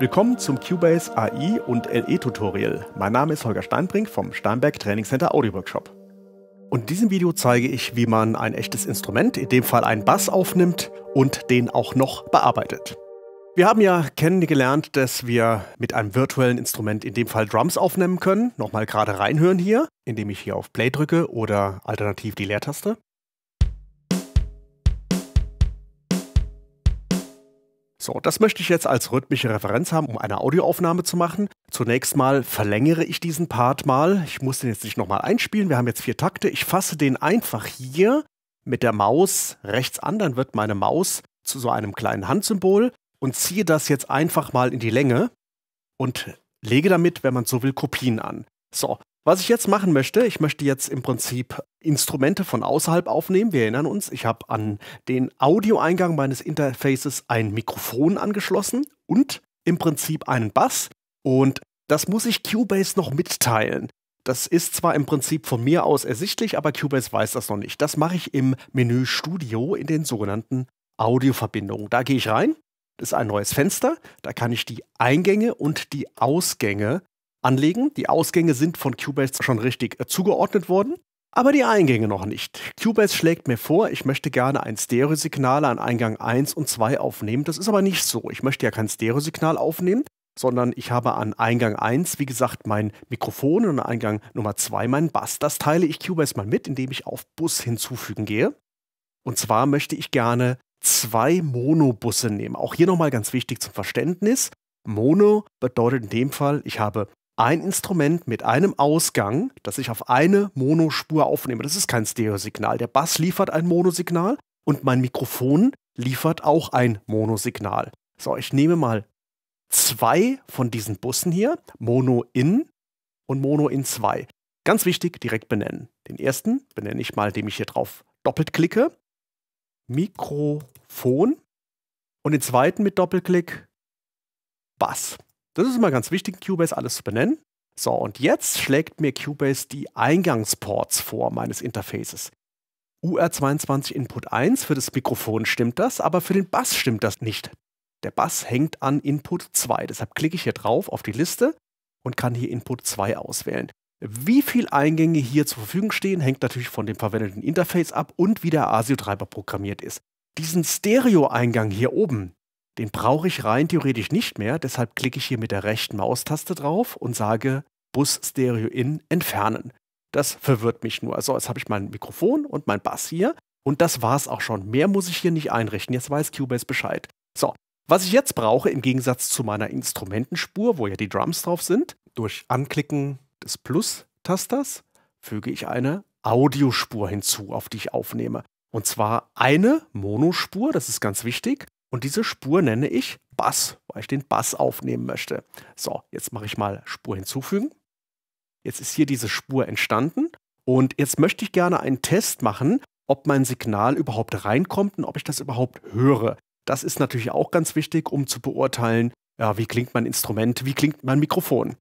Willkommen zum Cubase AI und LE Tutorial. Mein Name ist Holger Steinbrink vom Steinberg Training Center Audio Workshop. Und in diesem Video zeige ich, wie man ein echtes Instrument, in dem Fall einen Bass, aufnimmt und den auch noch bearbeitet. Wir haben ja kennengelernt, dass wir mit einem virtuellen Instrument, in dem Fall Drums, aufnehmen können. Nochmal gerade reinhören hier, indem ich hier auf Play drücke oder alternativ die Leertaste. So, das möchte ich jetzt als rhythmische Referenz haben, um eine Audioaufnahme zu machen. Zunächst mal verlängere ich diesen Part mal. Ich muss den jetzt nicht nochmal einspielen. Wir haben jetzt vier Takte. Ich fasse den einfach hier mit der Maus rechts an. Dann wird meine Maus zu so einem kleinen Handsymbol und ziehe das jetzt einfach mal in die Länge und lege damit, wenn man so will, Kopien an. So, was ich jetzt machen möchte, ich möchte jetzt im Prinzip Instrumente von außerhalb aufnehmen. Wir erinnern uns, ich habe an den Audioeingang meines Interfaces ein Mikrofon angeschlossen und im Prinzip einen Bass. Und das muss ich Cubase noch mitteilen. Das ist zwar im Prinzip von mir aus ersichtlich, aber Cubase weiß das noch nicht. Das mache ich im Menü Studio in den sogenannten Audioverbindungen. Da gehe ich rein, das ist ein neues Fenster, da kann ich die Eingänge und die Ausgänge anlegen. Die Ausgänge sind von Cubase schon richtig äh, zugeordnet worden, aber die Eingänge noch nicht. Cubase schlägt mir vor, ich möchte gerne ein Stereo-Signal an Eingang 1 und 2 aufnehmen. Das ist aber nicht so. Ich möchte ja kein Stereo-Signal aufnehmen, sondern ich habe an Eingang 1, wie gesagt, mein Mikrofon und an Eingang Nummer 2 meinen Bass. Das teile ich Cubase mal mit, indem ich auf Bus hinzufügen gehe. Und zwar möchte ich gerne zwei Monobusse nehmen. Auch hier nochmal ganz wichtig zum Verständnis. Mono bedeutet in dem Fall, ich habe ein Instrument mit einem Ausgang, das ich auf eine Monospur aufnehme. Das ist kein Stereosignal. Der Bass liefert ein Monosignal und mein Mikrofon liefert auch ein Monosignal. So, ich nehme mal zwei von diesen Bussen hier, Mono in und Mono in 2. Ganz wichtig, direkt benennen. Den ersten benenne ich mal, indem ich hier drauf doppelt klicke. Mikrofon. Und den zweiten mit Doppelklick Bass. Das ist immer ganz wichtig, Cubase alles zu benennen. So, und jetzt schlägt mir Cubase die Eingangsports vor meines Interfaces. UR22 Input 1 für das Mikrofon stimmt das, aber für den Bass stimmt das nicht. Der Bass hängt an Input 2, deshalb klicke ich hier drauf auf die Liste und kann hier Input 2 auswählen. Wie viele Eingänge hier zur Verfügung stehen, hängt natürlich von dem verwendeten Interface ab und wie der ASIO-Treiber programmiert ist. Diesen Stereo-Eingang hier oben, den brauche ich rein theoretisch nicht mehr, deshalb klicke ich hier mit der rechten Maustaste drauf und sage Bus Stereo in entfernen. Das verwirrt mich nur. Also jetzt habe ich mein Mikrofon und mein Bass hier und das war es auch schon. Mehr muss ich hier nicht einrichten. Jetzt weiß Cubase Bescheid. So, was ich jetzt brauche im Gegensatz zu meiner Instrumentenspur, wo ja die Drums drauf sind, durch Anklicken des Plus-Tasters füge ich eine Audiospur hinzu, auf die ich aufnehme. Und zwar eine Monospur, das ist ganz wichtig, und diese Spur nenne ich Bass, weil ich den Bass aufnehmen möchte. So, jetzt mache ich mal Spur hinzufügen. Jetzt ist hier diese Spur entstanden. Und jetzt möchte ich gerne einen Test machen, ob mein Signal überhaupt reinkommt und ob ich das überhaupt höre. Das ist natürlich auch ganz wichtig, um zu beurteilen, ja, wie klingt mein Instrument, wie klingt mein Mikrofon.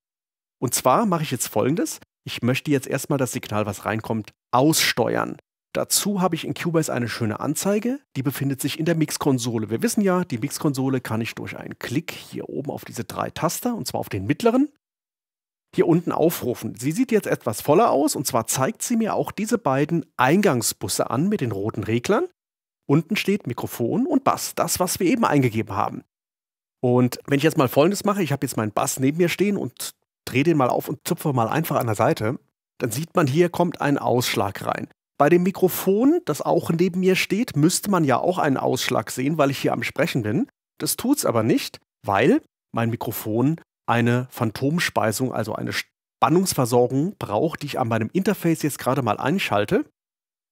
Und zwar mache ich jetzt folgendes. Ich möchte jetzt erstmal das Signal, was reinkommt, aussteuern. Dazu habe ich in Cubase eine schöne Anzeige, die befindet sich in der Mixkonsole. Wir wissen ja, die Mixkonsole kann ich durch einen Klick hier oben auf diese drei Taster, und zwar auf den mittleren, hier unten aufrufen. Sie sieht jetzt etwas voller aus, und zwar zeigt sie mir auch diese beiden Eingangsbusse an mit den roten Reglern. Unten steht Mikrofon und Bass, das, was wir eben eingegeben haben. Und wenn ich jetzt mal Folgendes mache, ich habe jetzt meinen Bass neben mir stehen und drehe den mal auf und zupfe mal einfach an der Seite, dann sieht man, hier kommt ein Ausschlag rein. Bei dem Mikrofon, das auch neben mir steht, müsste man ja auch einen Ausschlag sehen, weil ich hier am Sprechen bin. Das tut's aber nicht, weil mein Mikrofon eine Phantomspeisung, also eine Spannungsversorgung braucht, die ich an meinem Interface jetzt gerade mal einschalte.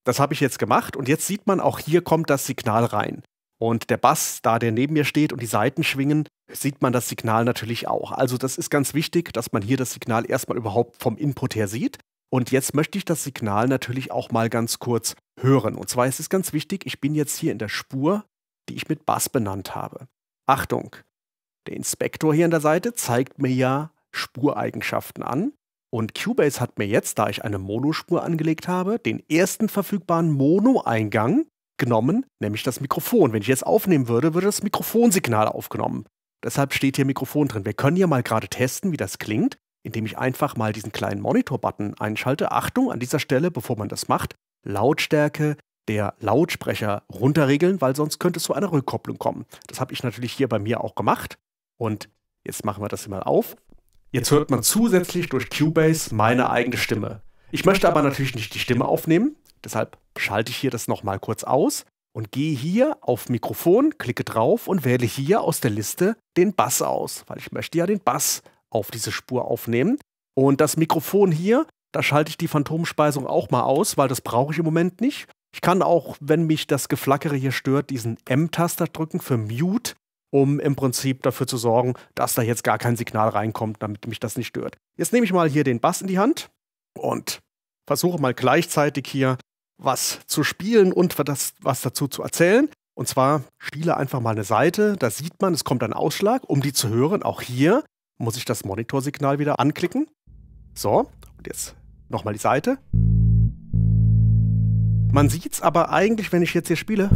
Das habe ich jetzt gemacht und jetzt sieht man, auch hier kommt das Signal rein. Und der Bass, da der neben mir steht und die Saiten schwingen, sieht man das Signal natürlich auch. Also das ist ganz wichtig, dass man hier das Signal erstmal überhaupt vom Input her sieht. Und jetzt möchte ich das Signal natürlich auch mal ganz kurz hören. Und zwar ist es ganz wichtig, ich bin jetzt hier in der Spur, die ich mit Bass benannt habe. Achtung, der Inspektor hier an der Seite zeigt mir ja Spureigenschaften an. Und Cubase hat mir jetzt, da ich eine Monospur angelegt habe, den ersten verfügbaren Mono-Eingang genommen, nämlich das Mikrofon. Wenn ich jetzt aufnehmen würde, würde das Mikrofonsignal aufgenommen. Deshalb steht hier Mikrofon drin. Wir können hier mal gerade testen, wie das klingt indem ich einfach mal diesen kleinen Monitor-Button einschalte. Achtung, an dieser Stelle, bevor man das macht, Lautstärke der Lautsprecher runterregeln, weil sonst könnte es zu einer Rückkopplung kommen. Das habe ich natürlich hier bei mir auch gemacht. Und jetzt machen wir das hier mal auf. Jetzt hört man zusätzlich durch Cubase meine eigene Stimme. Ich möchte aber natürlich nicht die Stimme aufnehmen, deshalb schalte ich hier das nochmal kurz aus und gehe hier auf Mikrofon, klicke drauf und wähle hier aus der Liste den Bass aus, weil ich möchte ja den Bass auf diese Spur aufnehmen. Und das Mikrofon hier, da schalte ich die Phantomspeisung auch mal aus, weil das brauche ich im Moment nicht. Ich kann auch, wenn mich das Geflackere hier stört, diesen M-Taster drücken für Mute, um im Prinzip dafür zu sorgen, dass da jetzt gar kein Signal reinkommt, damit mich das nicht stört. Jetzt nehme ich mal hier den Bass in die Hand und versuche mal gleichzeitig hier was zu spielen und das, was dazu zu erzählen. Und zwar spiele einfach mal eine Seite, da sieht man, es kommt ein Ausschlag, um die zu hören. Auch hier muss ich das Monitorsignal wieder anklicken. So, und jetzt nochmal die Seite. Man sieht es aber eigentlich, wenn ich jetzt hier spiele.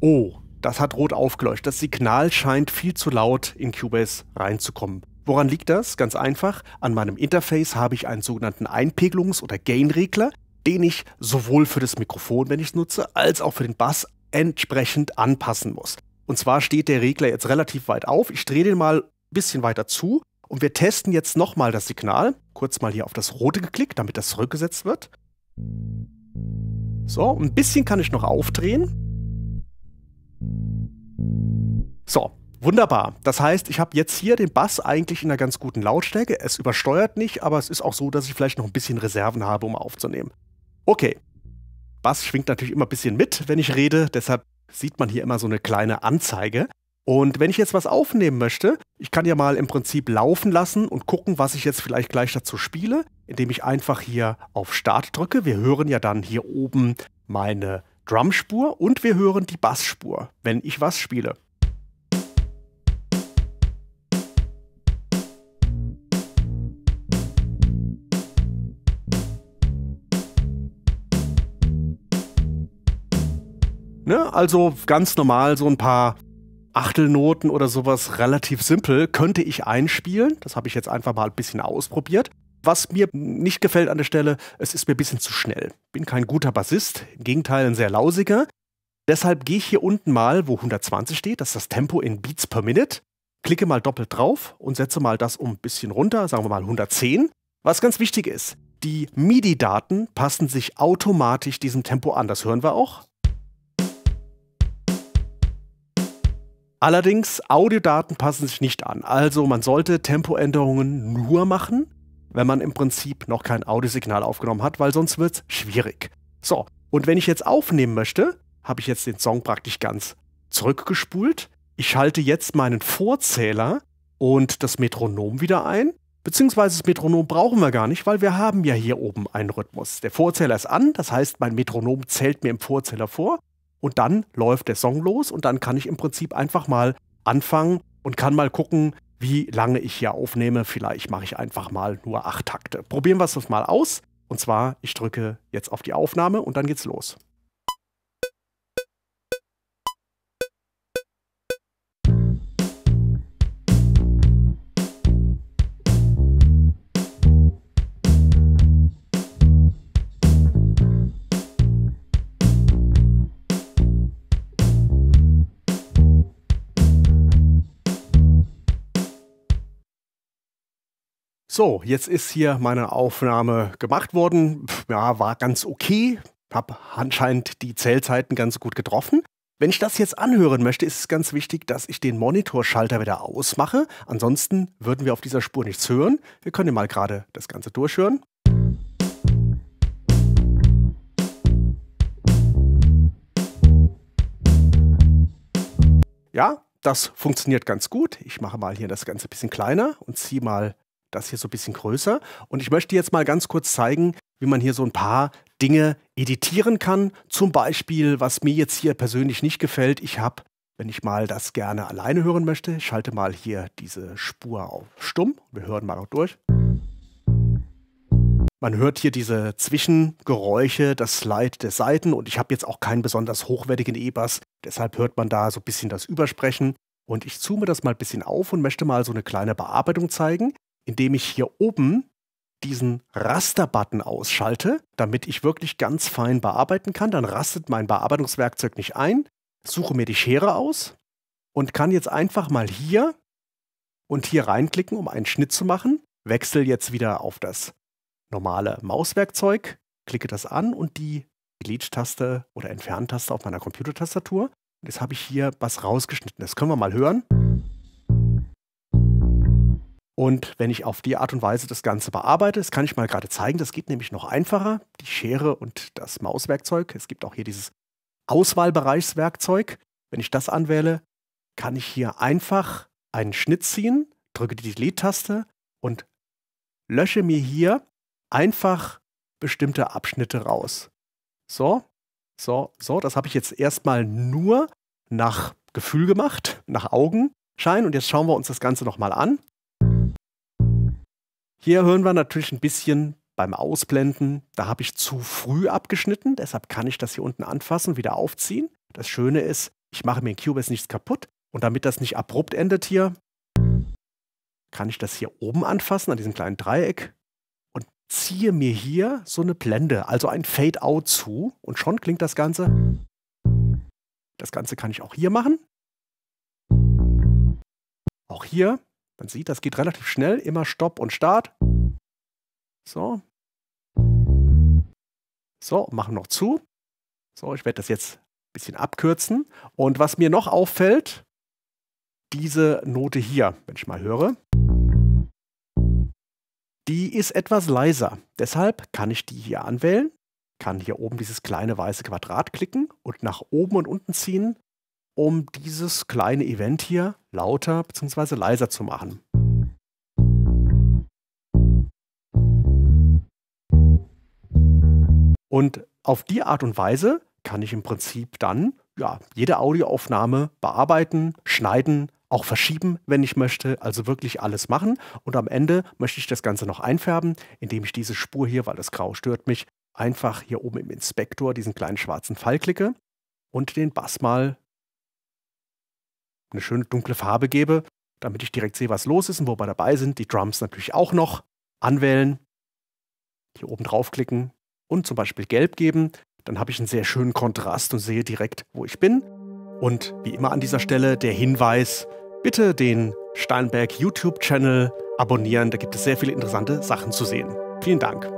Oh, das hat rot aufgeleuchtet. Das Signal scheint viel zu laut in Cubase reinzukommen. Woran liegt das? Ganz einfach. An meinem Interface habe ich einen sogenannten Einpegelungs- oder Gain-Regler, den ich sowohl für das Mikrofon, wenn ich es nutze, als auch für den Bass entsprechend anpassen muss. Und zwar steht der Regler jetzt relativ weit auf. Ich drehe den mal bisschen weiter zu und wir testen jetzt nochmal das Signal. Kurz mal hier auf das rote geklickt, damit das zurückgesetzt wird. So, ein bisschen kann ich noch aufdrehen. So, wunderbar. Das heißt, ich habe jetzt hier den Bass eigentlich in einer ganz guten Lautstärke. Es übersteuert nicht, aber es ist auch so, dass ich vielleicht noch ein bisschen Reserven habe, um aufzunehmen. Okay. Bass schwingt natürlich immer ein bisschen mit, wenn ich rede, deshalb sieht man hier immer so eine kleine Anzeige. Und wenn ich jetzt was aufnehmen möchte, ich kann ja mal im Prinzip laufen lassen und gucken, was ich jetzt vielleicht gleich dazu spiele, indem ich einfach hier auf Start drücke. Wir hören ja dann hier oben meine Drumspur und wir hören die Bassspur, wenn ich was spiele. Ne? Also ganz normal so ein paar Achtelnoten oder sowas relativ simpel, könnte ich einspielen. Das habe ich jetzt einfach mal ein bisschen ausprobiert. Was mir nicht gefällt an der Stelle, es ist mir ein bisschen zu schnell. Bin kein guter Bassist, im Gegenteil ein sehr lausiger. Deshalb gehe ich hier unten mal, wo 120 steht, das ist das Tempo in Beats per Minute, klicke mal doppelt drauf und setze mal das um ein bisschen runter, sagen wir mal 110. Was ganz wichtig ist, die MIDI-Daten passen sich automatisch diesem Tempo an, das hören wir auch. Allerdings, Audiodaten passen sich nicht an. Also man sollte Tempoänderungen nur machen, wenn man im Prinzip noch kein Audiosignal aufgenommen hat, weil sonst wird es schwierig. So, und wenn ich jetzt aufnehmen möchte, habe ich jetzt den Song praktisch ganz zurückgespult. Ich schalte jetzt meinen Vorzähler und das Metronom wieder ein. Beziehungsweise das Metronom brauchen wir gar nicht, weil wir haben ja hier oben einen Rhythmus. Der Vorzähler ist an, das heißt, mein Metronom zählt mir im Vorzähler vor und dann läuft der Song los und dann kann ich im Prinzip einfach mal anfangen und kann mal gucken, wie lange ich hier aufnehme. Vielleicht mache ich einfach mal nur acht Takte. Probieren wir es mal aus. Und zwar, ich drücke jetzt auf die Aufnahme und dann geht's los. So, jetzt ist hier meine Aufnahme gemacht worden. Ja, war ganz okay. Hab anscheinend die Zählzeiten ganz gut getroffen. Wenn ich das jetzt anhören möchte, ist es ganz wichtig, dass ich den Monitorschalter wieder ausmache. Ansonsten würden wir auf dieser Spur nichts hören. Wir können mal gerade das Ganze durchhören. Ja, das funktioniert ganz gut. Ich mache mal hier das Ganze ein bisschen kleiner und ziehe mal das hier so ein bisschen größer. Und ich möchte jetzt mal ganz kurz zeigen, wie man hier so ein paar Dinge editieren kann. Zum Beispiel, was mir jetzt hier persönlich nicht gefällt, ich habe, wenn ich mal das gerne alleine hören möchte, ich schalte mal hier diese Spur auf stumm. Wir hören mal auch durch. Man hört hier diese Zwischengeräusche, das Slide der Seiten und ich habe jetzt auch keinen besonders hochwertigen E-Bass, deshalb hört man da so ein bisschen das Übersprechen. Und ich zoome das mal ein bisschen auf und möchte mal so eine kleine Bearbeitung zeigen indem ich hier oben diesen Raster-Button ausschalte, damit ich wirklich ganz fein bearbeiten kann. Dann rastet mein Bearbeitungswerkzeug nicht ein, suche mir die Schere aus und kann jetzt einfach mal hier und hier reinklicken, um einen Schnitt zu machen. Wechsel jetzt wieder auf das normale Mauswerkzeug, klicke das an und die Delete-Taste oder Entferntaste auf meiner Computertastatur. Jetzt habe ich hier was rausgeschnitten. Das können wir mal hören. Und wenn ich auf die Art und Weise das Ganze bearbeite, das kann ich mal gerade zeigen, das geht nämlich noch einfacher. Die Schere und das Mauswerkzeug. Es gibt auch hier dieses Auswahlbereichswerkzeug. Wenn ich das anwähle, kann ich hier einfach einen Schnitt ziehen, drücke die Delete-Taste und lösche mir hier einfach bestimmte Abschnitte raus. So, so, so, das habe ich jetzt erstmal nur nach Gefühl gemacht, nach Augenschein. Und jetzt schauen wir uns das Ganze nochmal an. Hier hören wir natürlich ein bisschen beim Ausblenden, da habe ich zu früh abgeschnitten, deshalb kann ich das hier unten anfassen, wieder aufziehen. Das Schöne ist, ich mache mir in Cubase nichts kaputt und damit das nicht abrupt endet hier, kann ich das hier oben anfassen, an diesem kleinen Dreieck und ziehe mir hier so eine Blende, also ein Fade-Out zu und schon klingt das Ganze. Das Ganze kann ich auch hier machen. Auch hier man sieht, das geht relativ schnell, immer Stopp und Start. So. So, machen noch zu. So, ich werde das jetzt ein bisschen abkürzen. Und was mir noch auffällt, diese Note hier, wenn ich mal höre, die ist etwas leiser. Deshalb kann ich die hier anwählen, kann hier oben dieses kleine weiße Quadrat klicken und nach oben und unten ziehen um dieses kleine Event hier lauter bzw. leiser zu machen. Und auf die Art und Weise kann ich im Prinzip dann ja, jede Audioaufnahme bearbeiten, schneiden, auch verschieben, wenn ich möchte, also wirklich alles machen. Und am Ende möchte ich das Ganze noch einfärben, indem ich diese Spur hier, weil das Grau stört mich, einfach hier oben im Inspektor diesen kleinen schwarzen Pfeil klicke und den Bass mal eine schöne dunkle Farbe gebe, damit ich direkt sehe, was los ist und wobei dabei sind. Die Drums natürlich auch noch anwählen, hier oben draufklicken und zum Beispiel gelb geben. Dann habe ich einen sehr schönen Kontrast und sehe direkt, wo ich bin. Und wie immer an dieser Stelle der Hinweis, bitte den Steinberg YouTube-Channel abonnieren. Da gibt es sehr viele interessante Sachen zu sehen. Vielen Dank.